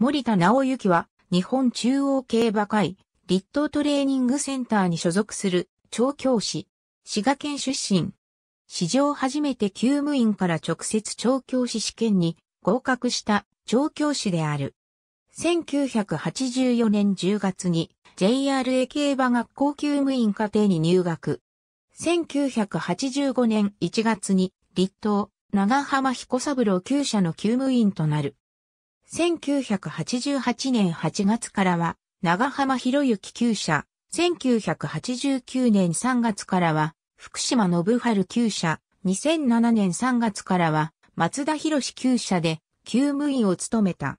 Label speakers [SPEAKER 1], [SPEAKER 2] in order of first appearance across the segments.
[SPEAKER 1] 森田直之は、日本中央競馬会、立東トレーニングセンターに所属する、調教師。滋賀県出身。史上初めて休務員から直接調教師試験に合格した調教師である。1984年10月に JRA 競馬学校休務員課程に入学。1985年1月に立東長浜彦三郎厩舎の休務員となる。1988年8月からは、長浜博之旧社、1989年3月からは、福島信春旧社、2007年3月からは、松田博士旧社で、旧務員を務めた。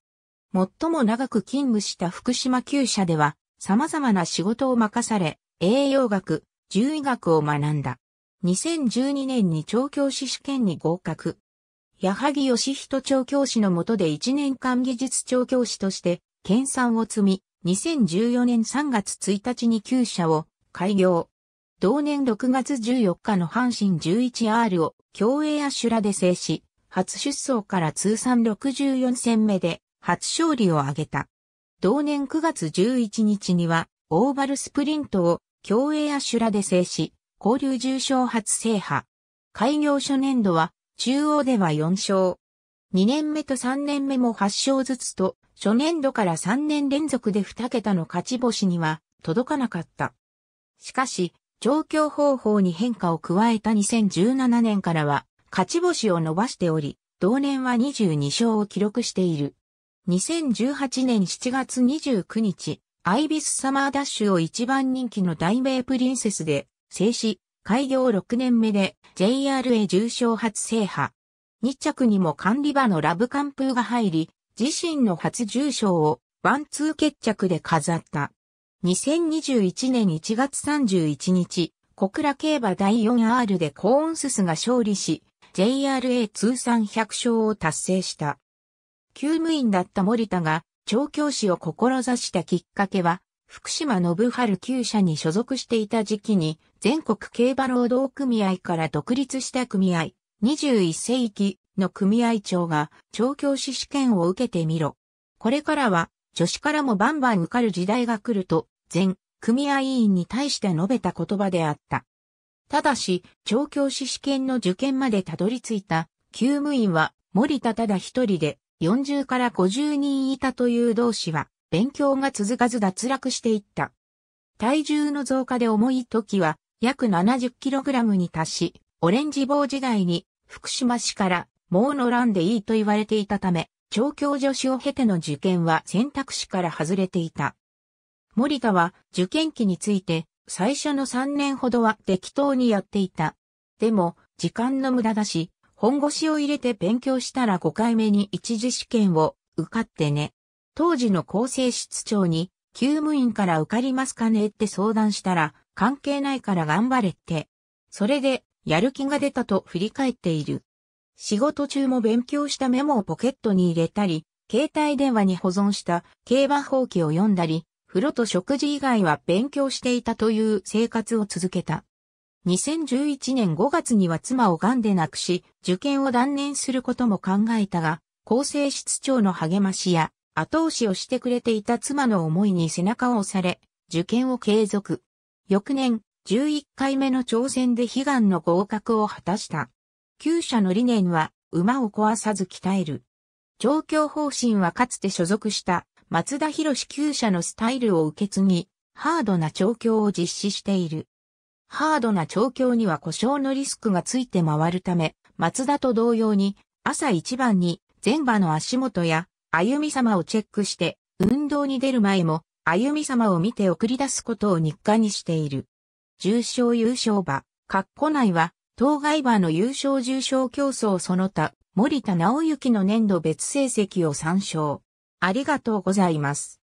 [SPEAKER 1] 最も長く勤務した福島旧社では、様々な仕事を任され、栄養学、獣医学を学んだ。2012年に調教師試験に合格。矢作義人調教師の下で1年間技術調教師として、研鑽を積み、2014年3月1日に旧社を開業。同年6月14日の阪神 11R を競泳アシュラで制し、初出走から通算64戦目で初勝利を挙げた。同年9月11日には、オーバルスプリントを競泳アシュラで制し、交流重賞初制覇。開業初年度は中央では4勝。2年目と3年目も8勝ずつと、初年度から3年連続で2桁の勝ち星には届かなかった。しかし、調教方法に変化を加えた2017年からは、勝ち星を伸ばしており、同年は22勝を記録している。2018年7月29日、アイビスサマーダッシュを一番人気の大名プリンセスで、静止、開業6年目で JRA 重賞初制覇。2着にも管理場のラブカンプーが入り、自身の初重賞をワンツー決着で飾った。2021年1月31日、小倉競馬第 4R でコーンススが勝利し、JRA 通算100勝を達成した。休務員だった森田が調教師を志したきっかけは、福島信春旧社に所属していた時期に、全国競馬労働組合から独立した組合、21世紀の組合長が調教師試験を受けてみろ。これからは、女子からもバンバン受かる時代が来ると、全組合委員に対して述べた言葉であった。ただし、調教師試験の受験までたどり着いた、休務員は森田ただ一人で、40から50人いたという同志は、勉強が続かず脱落していった。体重の増加で重い時は約 70kg に達し、オレンジ棒時代に福島市からもう乗らんでいいと言われていたため、調教助手を経ての受験は選択肢から外れていた。森田は受験期について最初の3年ほどは適当にやっていた。でも時間の無駄だし、本腰を入れて勉強したら5回目に一次試験を受かってね。当時の厚生室長に、給務員から受かりますかねって相談したら、関係ないから頑張れって。それで、やる気が出たと振り返っている。仕事中も勉強したメモをポケットに入れたり、携帯電話に保存した競馬放棄を読んだり、風呂と食事以外は勉強していたという生活を続けた。2011年5月には妻を癌で亡くし、受験を断念することも考えたが、厚生室長の励ましや、後押しをしてくれていた妻の思いに背中を押され、受験を継続。翌年、11回目の挑戦で悲願の合格を果たした。旧社の理念は、馬を壊さず鍛える。調教方針はかつて所属した松田博旧社のスタイルを受け継ぎ、ハードな調教を実施している。ハードな調教には故障のリスクがついて回るため、松田と同様に、朝一番に前馬の足元や歩み様をチェックして、運動に出る前も、歩み様を見て送り出すことを日課にしている。重賞優勝馬、括弧内は、当該馬の優勝重賞競争その他、森田直之の年度別成績を参照。ありがとうございます。